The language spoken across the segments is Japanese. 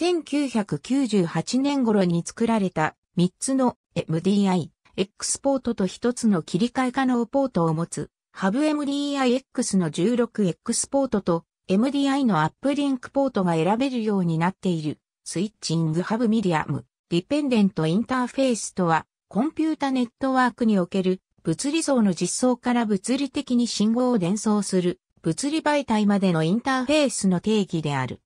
1998年頃に作られた3つの MDI、X ポートと1つの切り替え可能ポートを持つ、ハブ MDIX の 16X ポートと MDI のアップリンクポートが選べるようになっている、スイッチングハブミディアム、ディペンデントインターフェースとは、コンピュータネットワークにおける物理層の実装から物理的に信号を伝送する物理媒体までのインターフェースの定義である。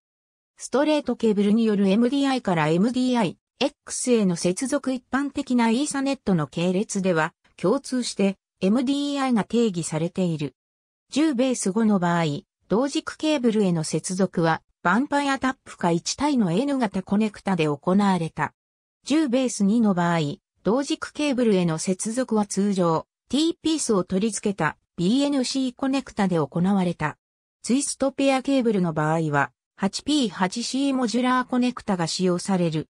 ストレートケーブルによる MDI から MDI、X への接続一般的なイーサネットの系列では共通して MDI が定義されている。10ベース5の場合、同軸ケーブルへの接続はバンパイアタップか1体の N 型コネクタで行われた。10ベース2の場合、同軸ケーブルへの接続は通常 T ピースを取り付けた BNC コネクタで行われた。ツイストペアケーブルの場合は 8P8C モジュラーコネクタが使用される。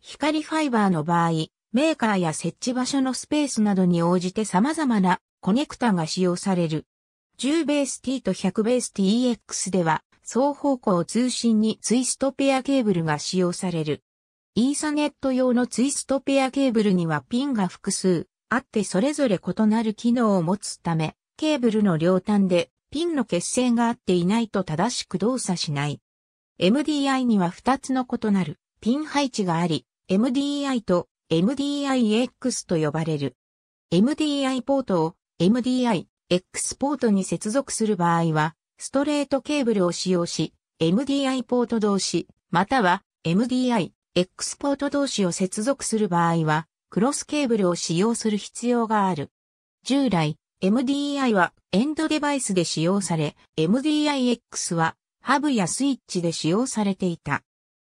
光ファイバーの場合、メーカーや設置場所のスペースなどに応じて様々なコネクタが使用される。10ベース T と100ベース TX では、双方向通信にツイストペアケーブルが使用される。イーサネット用のツイストペアケーブルにはピンが複数あってそれぞれ異なる機能を持つため、ケーブルの両端でピンの結線があっていないと正しく動作しない。MDI には2つの異なるピン配置があり、MDI と MDIX と呼ばれる。MDI ポートを MDI、X ポートに接続する場合は、ストレートケーブルを使用し、MDI ポート同士、または MDI、X ポート同士を接続する場合は、クロスケーブルを使用する必要がある。従来、MDI はエンドデバイスで使用され、MDIX はハブやスイッチで使用されていた。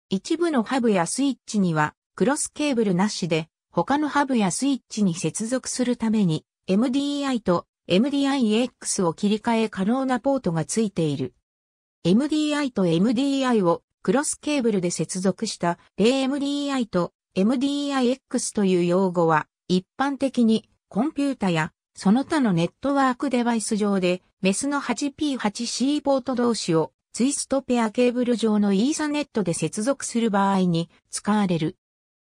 一部のハブやスイッチにはクロスケーブルなしで他のハブやスイッチに接続するために MDI と MDIX を切り替え可能なポートがついている。MDI と MDI をクロスケーブルで接続した AMDI と MDIX という用語は一般的にコンピュータやその他のネットワークデバイス上でメスの 8P8C ポート同士をツイストペアケーブル上のイーサネットで接続する場合に使われる。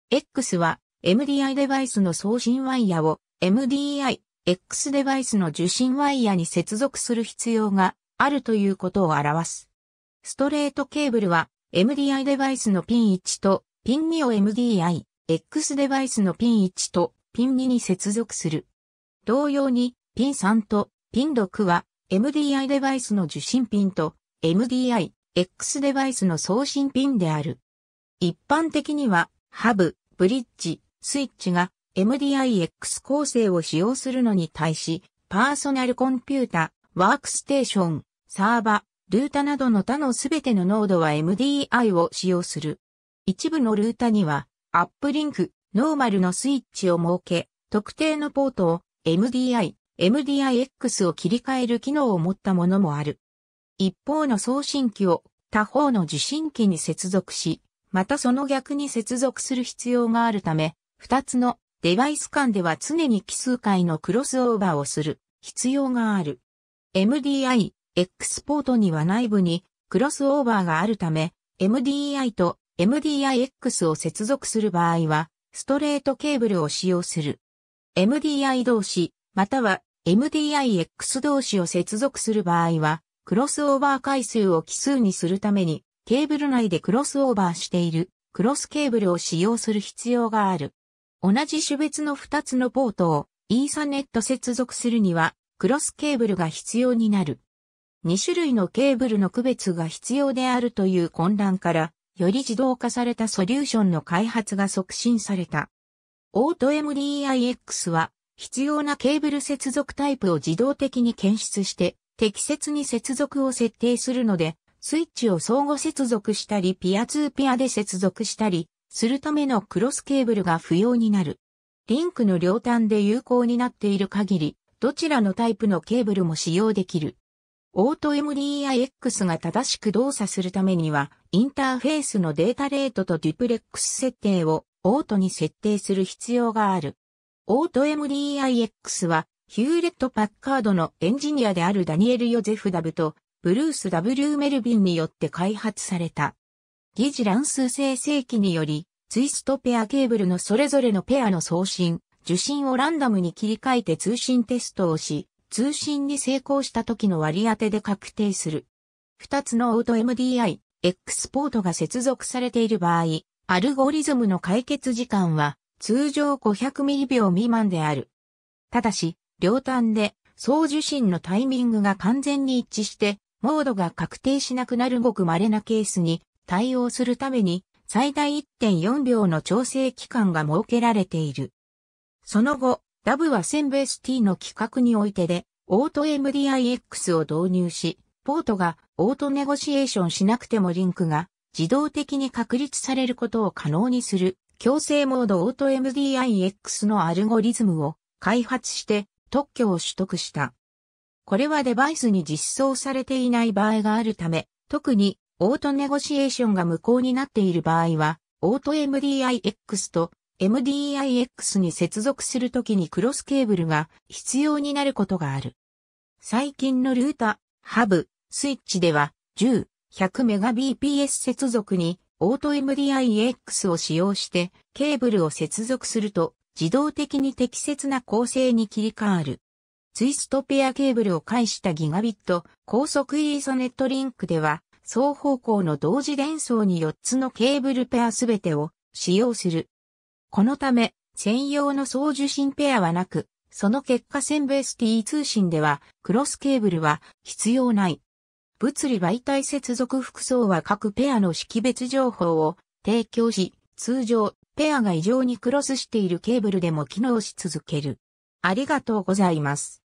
X は MDI デバイスの送信ワイヤを MDI X デバイスの受信ワイヤに接続する必要があるということを表す。ストレートケーブルは MDI デバイスのピン1とピン2を MDI X デバイスのピン1とピン2に接続する。同様に、ピン3とピン6は MDI デバイスの受信ピンと MDI、X デバイスの送信ピンである。一般的には、ハブ、ブリッジ、スイッチが MDI-X 構成を使用するのに対し、パーソナルコンピュータ、ワークステーション、サーバ、ルータなどの他のすべてのノードは MDI を使用する。一部のルータには、アップリンク、ノーマルのスイッチを設け、特定のポートを MDI、MDIX を切り替える機能を持ったものもある。一方の送信機を他方の受信機に接続し、またその逆に接続する必要があるため、二つのデバイス間では常に奇数回のクロスオーバーをする必要がある。MDI、X ポートには内部にクロスオーバーがあるため、MDI と MDIX を接続する場合は、ストレートケーブルを使用する。MDI 同士、または MDIX 同士を接続する場合は、クロスオーバー回数を奇数にするために、ケーブル内でクロスオーバーしているクロスケーブルを使用する必要がある。同じ種別の2つのポートをイーサネット接続するにはクロスケーブルが必要になる。2種類のケーブルの区別が必要であるという混乱から、より自動化されたソリューションの開発が促進された。オート m d i x は必要なケーブル接続タイプを自動的に検出して適切に接続を設定するので、スイッチを相互接続したりピアツーピアで接続したりするためのクロスケーブルが不要になる。リンクの両端で有効になっている限り、どちらのタイプのケーブルも使用できる。オート MDIX が正しく動作するためには、インターフェースのデータレートとデュプレックス設定をオートに設定する必要がある。オート MDIX はヒューレット・パッカードのエンジニアであるダニエル・ヨゼフ・ダブとブルース・ W・ メルビンによって開発された。疑似乱数生成器により、ツイストペアケーブルのそれぞれのペアの送信、受信をランダムに切り替えて通信テストをし、通信に成功した時の割り当てで確定する。二つのオート MDI、エクスポートが接続されている場合、アルゴリズムの解決時間は通常5 0 0リ秒未満である。ただし、両端で送受信のタイミングが完全に一致して、モードが確定しなくなるごく稀なケースに対応するために最大1.4秒の調整期間が設けられている。その後、ダブは 1000BST の規格においてで、オート MDIX を導入し、ポートがオートネゴシエーションしなくてもリンクが自動的に確立されることを可能にする強制モードオート MDIX のアルゴリズムを開発して特許を取得した。これはデバイスに実装されていない場合があるため、特にオートネゴシエーションが無効になっている場合は、オート MDIX と MDIX に接続するときにクロスケーブルが必要になることがある。最近のルータ、ハブ、スイッチでは10、100Mbps 接続にオート MDIX を使用してケーブルを接続すると自動的に適切な構成に切り替わる。ツイストペアケーブルを介したギガビット高速イーソネットリンクでは、双方向の同時伝送に4つのケーブルペアすべてを使用する。このため、専用の送受信ペアはなく、その結果線ベース T 通信では、クロスケーブルは必要ない。物理媒体接続服装は各ペアの識別情報を提供し、通常ペアが異常にクロスしているケーブルでも機能し続ける。ありがとうございます。